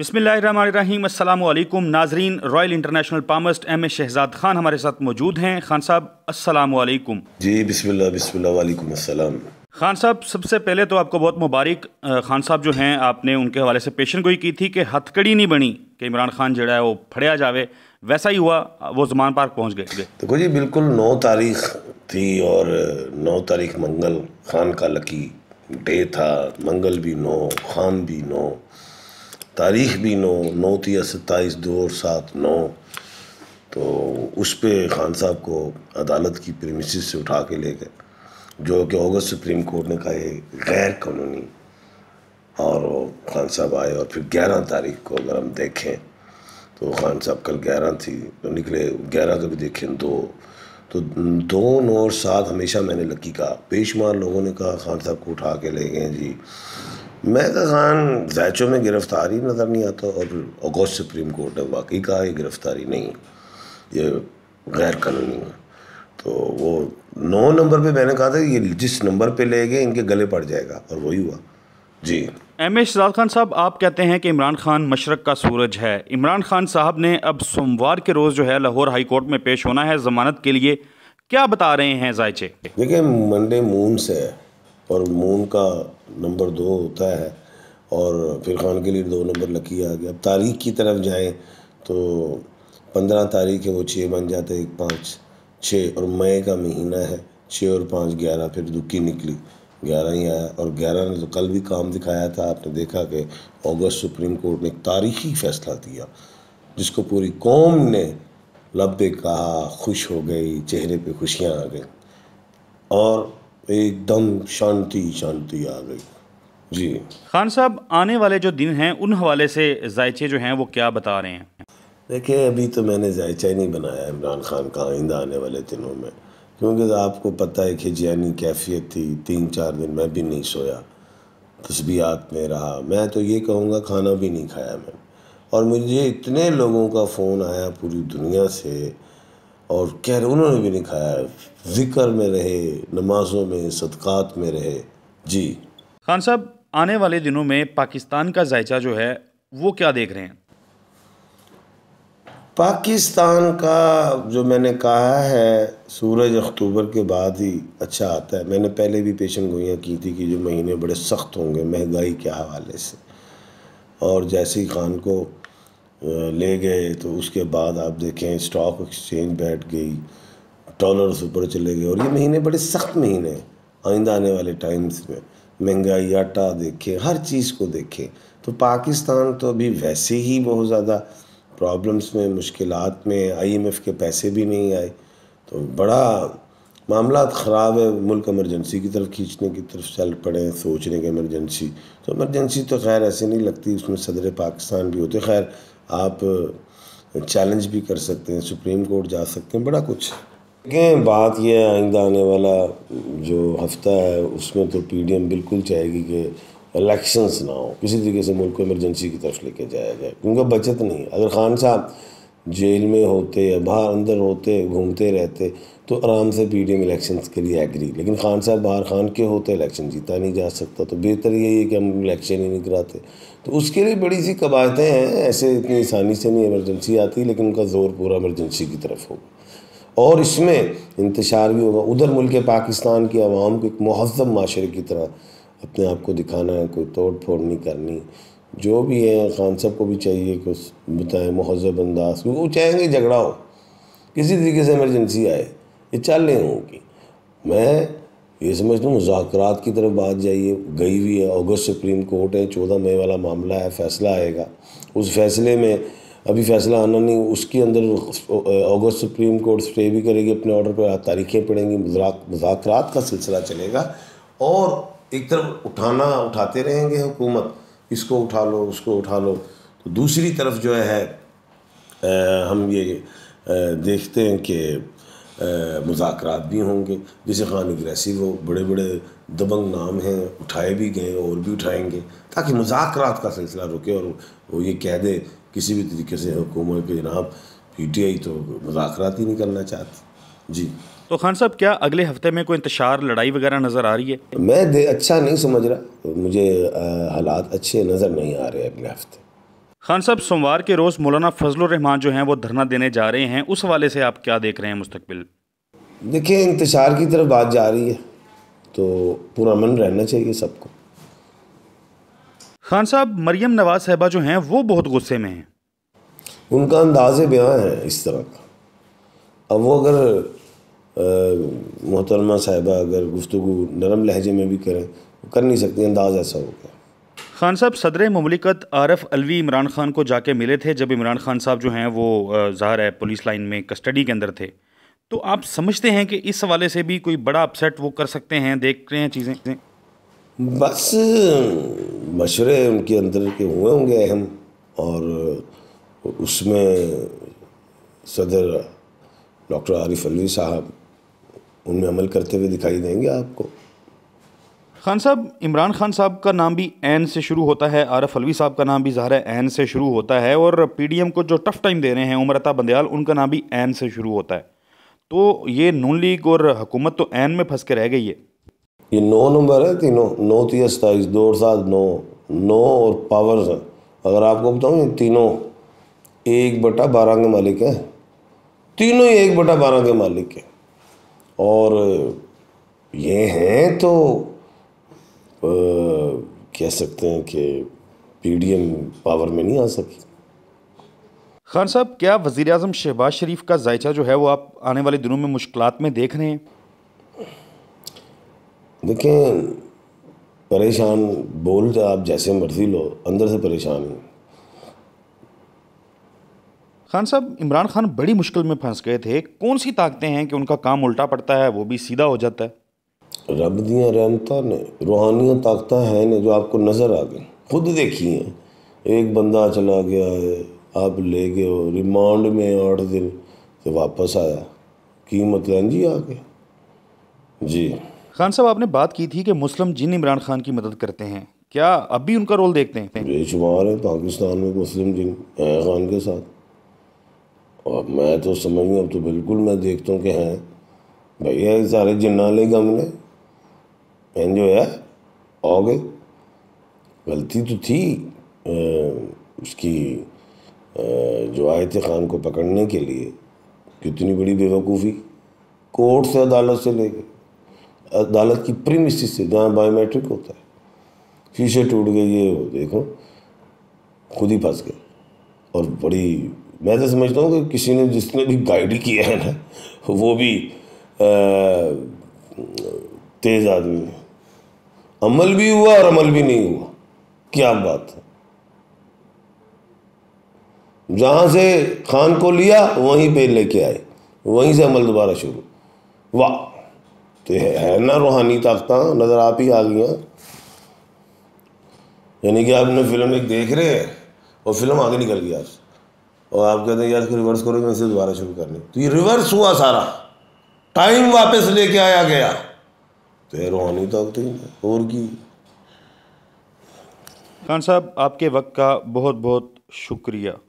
बिसमीम अल्लाम नाजरीन royal international palmist M A Shahzad Khan हमारे साथ मौजूद हैं खान साहब वालेकुम जी बिस्मिल्लाह बिस्मिल्लाह वालेकुम अस्सलाम खान साहब सबसे पहले तो आपको बहुत मुबारक खान साहब जो हैं आपने उनके हवाले से पेशन गोई की थी कि हथकड़ी नहीं बनी कि इमरान खान जो है वो फड़िया जावे वैसा ही हुआ वो जमान पार्क पहुँच गए देखो जी बिल्कुल नौ तारीख थी और नौ तारीख मंगल खान का लकी डे था मंगल भी नौ खान भी नौ तारीख भी नौ नौ या सत्ताईस दो और सात नौ तो उस पर खान साहब को अदालत की प्रेमिस से उठा के ले गए जो कि अगस्त सुप्रीम कोर्ट ने कहा गैर कानूनी और खान साहब आए और फिर ग्यारह तारीख को अगर हम देखें तो खान साहब कल ग्यारह थी तो निकले ग्यारह को तो भी देखें दो तो दो नौ और सात हमेशा मैंने लकी कहा बेशुमार लोगों ने कहा खान साहब को उठा के ले गए जी मैदा खान जायचों में गिरफ्तारी नज़र नहीं आता और अगस्त सुप्रीम कोर्ट ने वाकई कहा ये गिरफ्तारी नहीं है ये गैर कानूनी है तो वो नौ नंबर पे मैंने कहा था ये जिस नंबर पे ले गए इनके गले पड़ जाएगा और वही हुआ जी एम ए शहजाद खान साहब आप कहते हैं कि इमरान खान मशरक का सूरज है इमरान खान साहब ने अब सोमवार के रोज़ जो है लाहौर हाई कोर्ट में पेश होना है ज़मानत के लिए क्या बता रहे हैं जायचे देखिए मंडे मून से है और मून का नंबर दो होता है और फिर खान के लिए दो नंबर लकी आ गया अब तारीख की तरफ जाएँ तो पंद्रह तारीख है वो छः बन जाते एक पाँच छः और मई का महीना है छः और पाँच ग्यारह फिर दुखी निकली ग्यारह ही आया और ग्यारह ने तो कल भी काम दिखाया था आपने देखा कि अगस्त सुप्रीम कोर्ट ने एक तारीखी फैसला दिया जिसको पूरी कौम ने लब कहा खुश हो गई चेहरे पे खुशियाँ आ गई और एकदम शांति शांति आ गई जी खान साहब आने वाले जो दिन हैं उन हवाले से जायचे जो हैं वो क्या बता रहे हैं देखिए अभी तो मैंने जायचा ही नहीं बनाया इमरान खान का आइंदा आने वाले दिनों में क्योंकि आपको पता है कि जैनी कैफियत थी तीन चार दिन मैं भी नहीं सोया तस्बियात में रहा मैं तो ये कहूँगा खाना भी नहीं खाया मैंने और मुझे इतने लोगों का फ़ोन आया पूरी दुनिया से और कह रहे उन्होंने भी नहीं खाया जिक्र में रहे नमाजों में सदक़ात में रहे जी खान साहब आने वाले दिनों में पाकिस्तान का जायचा जो है वो क्या देख रहे हैं पाकिस्तान का जो मैंने कहा है सूरज अक्टूबर के बाद ही अच्छा आता है मैंने पहले भी पेशन गोइयाँ की थी कि जो महीने बड़े सख्त होंगे महंगाई के हवाले से और जैसे ही खान को ले गए तो उसके बाद आप देखें स्टॉक एक्सचेंज बैठ गई डॉलर ऊपर चले गए और ये महीने बड़े सख्त महीने हैं आइंदा आने वाले टाइम्स में महंगाई आटा देखें हर चीज़ को देखें तो पाकिस्तान तो अभी वैसे ही बहुत ज़्यादा प्रॉब्लम्स में मुश्किल में आईएमएफ के पैसे भी नहीं आए तो बड़ा मामला ख़राब है मुल्क एमरजेंसी की तरफ खींचने की तरफ चल पड़े हैं सोचने के एमरजेंसी तो एमरजेंसी तो खैर ऐसे नहीं लगती उसमें सदर पाकिस्तान भी होते खैर आप चैलेंज भी कर सकते हैं सुप्रीम कोर्ट जा सकते हैं बड़ा कुछ देखें बात यह है आइंदा आने वाला जो हफ्ता है उसमें तो एम बिल्कुल चाहेगी कि इलेक्शंस ना हो किसी तरीके से मुल्क को इमरजेंसी की तरफ लेके जाया जाए क्योंकि बचत नहीं अगर खान साहब जेल में होते या बाहर अंदर होते घूमते रहते तो आराम से पी डी एम इलेक्शन के लिए एग्री लेकिन खान साहब बाहर खान के होते इलेक्शन जीता नहीं जा सकता तो बेहतर यही है कि हम इलेक्शन ही नहीं कराते तो उसके लिए बड़ी सी कवायतें हैं ऐसे इतनी आसानी से नहीं इमरजेंसी आती लेकिन उनका जोर पूरा इमरजेंसी की तरफ होगा और इसमें इंतशार भी होगा उधर मुल्क पाकिस्तान की आवाम को एक महजब माशरे की तरह अपने आप को दिखाना है कोई तोड़ फोड़ नहीं करनी जो भी हैं खान साहब को भी चाहिए कि उस बताएं महजब अंदाज क्योंकि वो चाहेंगे झगड़ा हो किसी तरीके से एमरजेंसी आए ये चल रहे होंगी मैं ये समझता हूँ मुजाकर की तरफ बात जाइए गई हुई है अगस्त सुप्रीम कोर्ट है चौदह मई वाला मामला है फैसला आएगा उस फैसले में अभी फैसला आना नहीं उसके अंदर अगस्त सुप्रीम कोर्ट स्टे भी करेगी अपने ऑर्डर पर तारीखें पड़ेंगी मुजाकर का सिलसिला चलेगा और एक तरफ उठाना उठाते रहेंगे हुकूमत इसको उठा लो उसको उठा लो तो दूसरी तरफ जो है आ, हम ये आ, देखते हैं कि मुजाकर भी होंगे जैसे खान ग्रैसी वो बड़े बड़े दबंग नाम हैं उठाए भी गए और भी उठाएंगे ताकि मुजाकर का सिलसिला रुके और वो ये कह दे किसी भी तरीके से हुकूमत के जनाब पी टी आई तो मुजाकर ही नहीं करना चाहती जी तो खान साहब क्या अगले हफ्ते में कोई इंतजार लड़ाई वगैरह नज़र आ रही है मैं अच्छा नहीं समझ रहा मुझे हालात अच्छे नज़र नहीं आ रहे अगले हफ्ते खान साहब सोमवार के रोज़ मौलाना फजल रहमान जो हैं वो धरना देने जा रहे हैं उस वाले से आप क्या देख रहे हैं मुस्तबिल देखिए इंतजार की तरफ बात जा रही है तो पूरा मन रहना चाहिए सबको खान साहब मरियम नवाज साहबा जो हैं वो बहुत गुस्से में हैं उनका अंदाज ब्याह है इस तरह का अब वो अगर मोहतरमा साहबा अगर गुफ्तु नरम लहजे में भी करें तो कर नहीं सकती अंदाज़ ऐसा हो गया खान साहब सदर ममलिकत आरफ अलवी इमरान खान को जाके मिले थे जब इमरान खान साहब जो हैं वो ज़ाहिर है पुलिस लाइन में कस्टडी के अंदर थे तो आप समझते हैं कि इस हवाले से भी कोई बड़ा अपसेट वो कर सकते हैं देख रहे हैं चीज़ें बस मशरे उनके अंदर के हुए होंगे अहम और उसमें सदर डॉक्टर आरिफ अलवी साहब उनमें अमल करते हुए दिखाई देंगे आपको खान साहब इमरान खान साहब का नाम भी एन से शुरू होता है आरफ अलवी साहब का नाम भी ज़ाहिर है एन से शुरू होता है और पीडीएम को जो टफ़ टाइम दे रहे हैं उमरता बंदयाल उनका नाम भी एन से शुरू होता है तो ये नून लीग और हुकूमत तो एन में फंस के रह गई है ये नौ नंबर है तीनों नौ तीस सताईस दो सात नौ नौ और पावर अगर आपको बताऊँ ये तीनों एक बटा बारह के मालिक हैं तीनों ही एक बटा बारह के मालिक हैं और ये हैं तो आ, कह सकते हैं कि पीडीएम पावर में नहीं आ सकी खान साहब क्या वज़ी अजम शहबाज शरीफ का जायचा जो है वो आप आने वाले दिनों में मुश्किल में देख रहे हैं देखें परेशान बोल आप जैसे मर्जी लो अंदर से परेशान हैं खान साहब इमरान खान बड़ी मुश्किल में फंस गए थे कौन सी ताकतें हैं कि उनका काम उल्टा पड़ता है वो भी सीधा हो जाता है रब दियाँ रहमता ने रूहानियाँ ताकत हैं ने जो आपको नज़र आ गई खुद देखी हैं एक बंदा चला गया है आप ले गए हो रिमांड में आठ दिन तो वापस आया कीमत लें जी आ गया जी खान साहब आपने बात की थी कि मुस्लिम जिन इमरान खान की मदद करते हैं क्या अब भी उनका रोल देखते हैं बेशुमार है पाकिस्तान में मुस्लिम जिन खान के साथ और मैं तो समझ अब तो बिल्कुल मैं देखता हूँ कि हैं भैया ये सारे जिन्ना ले हमने पेन जो है हो गए गलती तो थी आ, उसकी आ, जो आए थे खान को पकड़ने के लिए कितनी बड़ी बेवकूफ़ी कोर्ट से अदालत से ले गए अदालत की प्रीमिस से जहाँ बायोमेट्रिक होता है शीशे टूट गए ये देखो खुद ही फंस गए और बड़ी मैं तो समझता हूँ कि किसी ने जिसने भी गाइड किया है ना वो भी तेज़ आदमी है अमल भी हुआ और अमल भी नहीं हुआ क्या बात है जहां से खान को लिया वहीं पे लेके आए वहीं से अमल दोबारा शुरू वाह तो है, है ना रूहानी ताकत नज़र आप ही आ गई यानी कि आपने फिल्म एक देख रहे हैं और फिल्म आगे निकल गया आपसे और आप कहते हैं यार इसको रिवर्स करोगे इसे दोबारा शुरू लें तो ये रिवर्स हुआ सारा टाइम वापस लेके आया गया तो ये रूहानी ताकतें तो और की खान साहब आपके वक्त का बहुत बहुत शुक्रिया